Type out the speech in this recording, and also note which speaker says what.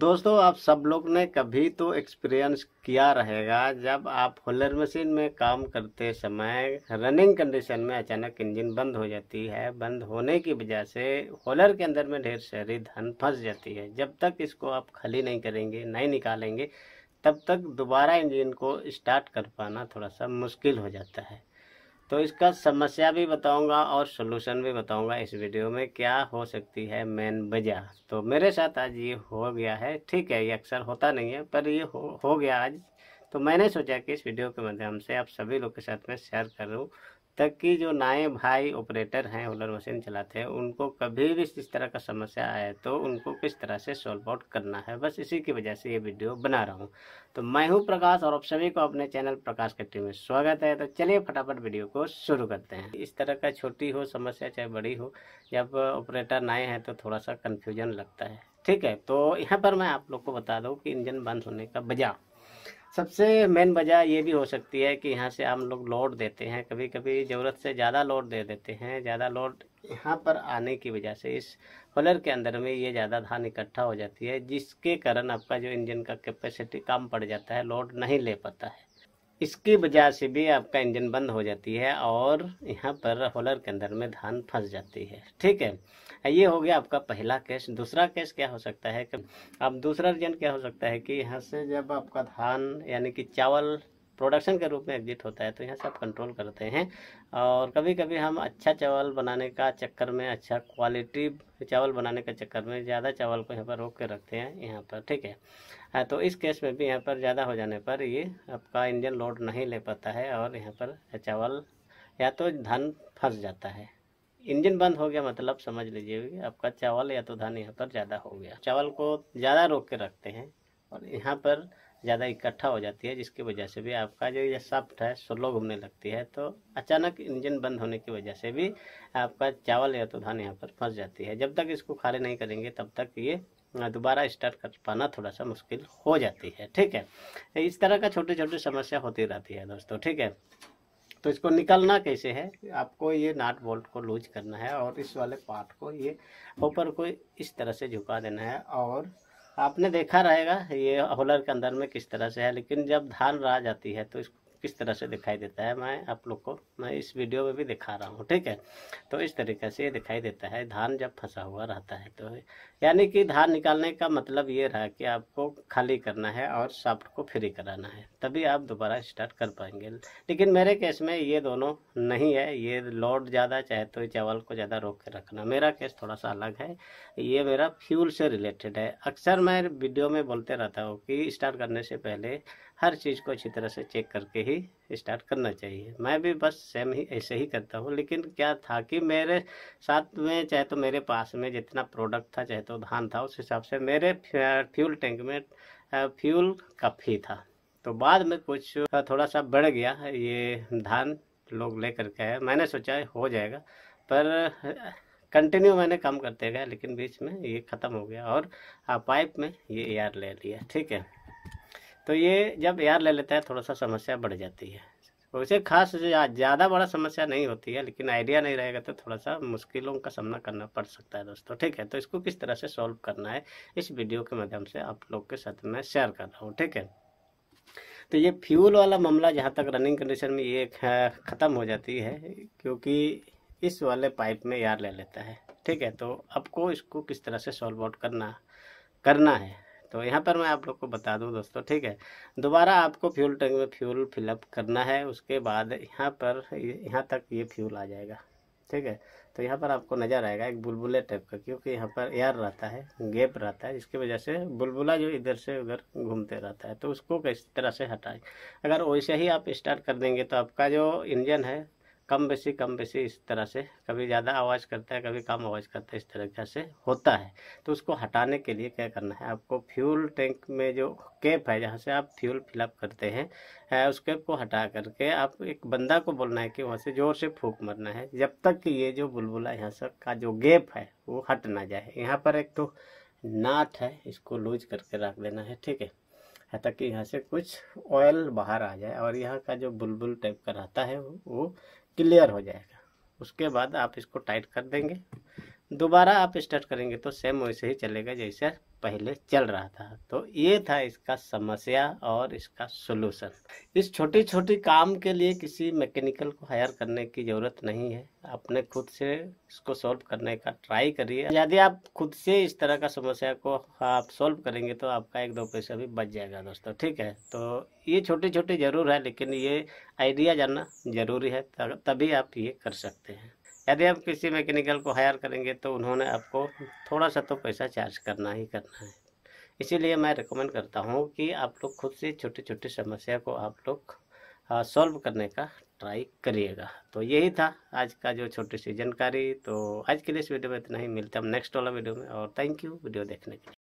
Speaker 1: दोस्तों आप सब लोग ने कभी तो एक्सपीरियंस किया रहेगा जब आप होलर मशीन में काम करते समय रनिंग कंडीशन में अचानक इंजन बंद हो जाती है बंद होने की वजह से होलर के अंदर में ढेर सारी धन फंस जाती है जब तक इसको आप खाली नहीं करेंगे नहीं निकालेंगे तब तक दोबारा इंजन को स्टार्ट कर पाना थोड़ा सा मुश्किल हो जाता है तो इसका समस्या भी बताऊंगा और सोल्यूशन भी बताऊंगा इस वीडियो में क्या हो सकती है मेन वजह तो मेरे साथ आज ये हो गया है ठीक है ये अक्सर होता नहीं है पर ये हो, हो गया आज तो मैंने सोचा कि इस वीडियो के माध्यम से आप सभी लोग के साथ में शेयर करूँ तक की जो नाए भाई ऑपरेटर हैं होलर मशीन चलाते हैं उनको कभी भी इस तरह का समस्या आए तो उनको किस तरह से सॉल्व आउट करना है बस इसी की वजह से ये वीडियो बना रहा हूँ तो मैं हूँ प्रकाश और आप सभी को अपने चैनल प्रकाश कट्टी में स्वागत है तो चलिए फटाफट वीडियो को शुरू करते हैं इस तरह का छोटी हो समस्या चाहे बड़ी हो जब ऑपरेटर नए हैं तो थोड़ा सा कन्फ्यूजन लगता है ठीक है तो यहाँ पर मैं आप लोग को बता दूँ कि इंजन बंद होने का बजाव सबसे मेन वजह ये भी हो सकती है कि यहाँ से हम लोग लोड देते हैं कभी कभी ज़रूरत से ज़्यादा लोड दे देते हैं ज़्यादा लोड यहाँ पर आने की वजह से इस होलर के अंदर में ये ज़्यादा धान इकट्ठा हो जाती है जिसके कारण आपका जो इंजन का कैपेसिटी कम पड़ जाता है लोड नहीं ले पाता है इसकी वजह से भी आपका इंजन बंद हो जाती है और यहाँ पर होलर के अंदर में धान फंस जाती है ठीक है ये हो गया आपका पहला केस दूसरा केस क्या हो सकता है कि अब दूसरा रीजन क्या हो सकता है कि यहाँ से जब आपका धान यानी कि चावल प्रोडक्शन के रूप में एग्जिट होता है तो यहाँ से आप कंट्रोल करते हैं और कभी कभी हम अच्छा चावल बनाने का चक्कर में अच्छा क्वालिटी चावल बनाने के चक्कर में ज़्यादा चावल को यहाँ पर रोक के रखते हैं यहाँ पर ठीक है हाँ, तो इस केस में भी यहाँ पर ज़्यादा हो जाने पर ये आपका इंजन लोड नहीं ले पाता है और यहाँ पर चावल या तो धन फंस जाता है इंजन बंद हो गया मतलब समझ लीजिए आपका चावल या तो धान यहाँ पर ज़्यादा हो गया चावल को ज़्यादा रोक के रखते हैं और यहाँ पर ज़्यादा इकट्ठा हो जाती है जिसकी वजह से भी आपका जो ये सॉफ्ट है स्लो घूमने लगती है तो अचानक इंजन बंद होने की वजह से भी आपका चावल या तो धान यहाँ पर फंस जाती है जब तक इसको खाली नहीं करेंगे तब तक ये दोबारा स्टार्ट कर पाना थोड़ा सा मुश्किल हो जाती है ठीक है इस तरह का छोटी छोटी समस्या होती रहती है दोस्तों ठीक है तो इसको निकलना कैसे है आपको ये नाट बोल्ट को लूज करना है और इस वाले पार्ट को ये ऊपर को इस तरह से झुका देना है और आपने देखा रहेगा ये होलर के अंदर में किस तरह से है लेकिन जब धान रह जाती है तो इसको किस तरह से दिखाई देता है मैं आप लोग को मैं इस वीडियो में भी दिखा रहा हूँ ठीक है तो इस तरीके से ये दिखाई देता है धान जब फंसा हुआ रहता है तो यानी कि धान निकालने का मतलब ये रहा कि आपको खाली करना है और साफ्ट को फ्री कराना है तभी आप दोबारा स्टार्ट कर पाएंगे लेकिन मेरे केस में ये दोनों नहीं है ये लोड ज़्यादा चाहे तो चावल को ज़्यादा रोक के रखना मेरा केस थोड़ा सा अलग है ये मेरा फ्यूल से रिलेटेड है अक्सर मैं वीडियो में बोलते रहता हूँ कि स्टार्ट करने से पहले हर चीज़ को अच्छी तरह से चेक करके ही ही स्टार्ट करना चाहिए मैं भी बस सेम ही ऐसे ही करता हूँ लेकिन क्या था कि मेरे साथ में चाहे तो मेरे पास में जितना प्रोडक्ट था चाहे तो धान था उस हिसाब से मेरे फ्यूल टैंक में फ्यूल काफ़ी था तो बाद में कुछ थोड़ा सा बढ़ गया ये धान लोग ले करके आए मैंने सोचा हो जाएगा पर कंटिन्यू मैंने काम करते गया लेकिन बीच में ये ख़त्म हो गया और पाइप में ये एयर ले लिया ठीक है तो ये जब एयर ले लेता है थोड़ा सा समस्या बढ़ जाती है वैसे खास ज़्यादा बड़ा समस्या नहीं होती है लेकिन आइडिया नहीं रहेगा तो थोड़ा सा मुश्किलों का सामना करना पड़ सकता है दोस्तों ठीक है तो इसको किस तरह से सॉल्व करना है इस वीडियो के माध्यम से आप लोग के साथ मैं शेयर कर रहा हूँ ठीक है तो ये फ्यूल वाला मामला जहाँ तक रनिंग कंडीशन में ये हाँ, ख़त्म हो जाती है क्योंकि इस वाले पाइप में यार ले लेता है ठीक है तो आपको इसको किस तरह से सॉल्व आउट करना करना है तो यहाँ पर मैं आप लोग को बता दूँ दोस्तों ठीक है दोबारा आपको फ्यूल टैंक में फ्यूल फिलअप करना है उसके बाद यहाँ पर यहाँ तक ये फ्यूल आ जाएगा ठीक है तो यहाँ पर आपको नज़र आएगा एक बुलबुले टाइप का क्योंकि यहाँ पर एयर रहता है गैप रहता है जिसकी वजह से बुलबुला जो इधर से उधर घूमते रहता है तो उसको किस तरह से हटाएं अगर वैसे ही आप स्टार्ट कर देंगे तो आपका जो इंजन है कम बेसी कम बेसी इस तरह से कभी ज़्यादा आवाज़ करता है कभी कम आवाज़ करता है इस तरह से होता है तो उसको हटाने के लिए क्या करना है आपको फ्यूल टैंक में जो कैप है जहाँ से आप फ्यूल फिलअप करते हैं उस कैप को हटा करके आप एक बंदा को बोलना है कि वहाँ से ज़ोर से फूक मरना है जब तक कि ये जो बुलबुला यहाँ से का जो गैप है वो हट ना जाए यहाँ पर एक तो नाट है इसको लूज करके रख देना है ठीक है ताकि यहाँ से कुछ ऑयल बाहर आ जाए और यहाँ का जो बुलबुल टाइप का रहता है वो क्लियर हो जाएगा उसके बाद आप इसको टाइट कर देंगे दोबारा आप स्टार्ट करेंगे तो सेम वैसे ही चलेगा जैसे पहले चल रहा था तो ये था इसका समस्या और इसका सोलूशन इस छोटी छोटी काम के लिए किसी मैकेनिकल को हायर करने की ज़रूरत नहीं है अपने खुद से इसको सॉल्व करने का ट्राई करिए यदि आप खुद से इस तरह का समस्या को आप सॉल्व करेंगे तो आपका एक दो पैसा भी बच जाएगा दोस्तों ठीक है तो ये छोटी छोटी ज़रूर है लेकिन ये आइडिया जानना ज़रूरी है तभी आप ये कर सकते हैं यदि आप किसी मैकेनिकल को हायर करेंगे तो उन्होंने आपको थोड़ा सा तो पैसा चार्ज करना ही करना है इसीलिए मैं रिकमेंड करता हूँ कि आप लोग खुद से छोटी छोटी समस्या को आप लोग सॉल्व करने का ट्राई करिएगा तो यही था आज का जो छोटी सी जानकारी तो आज के लिए इस वीडियो में इतना ही मिलते है हम नेक्स्ट वाला वीडियो में और थैंक यू वीडियो देखने के लिए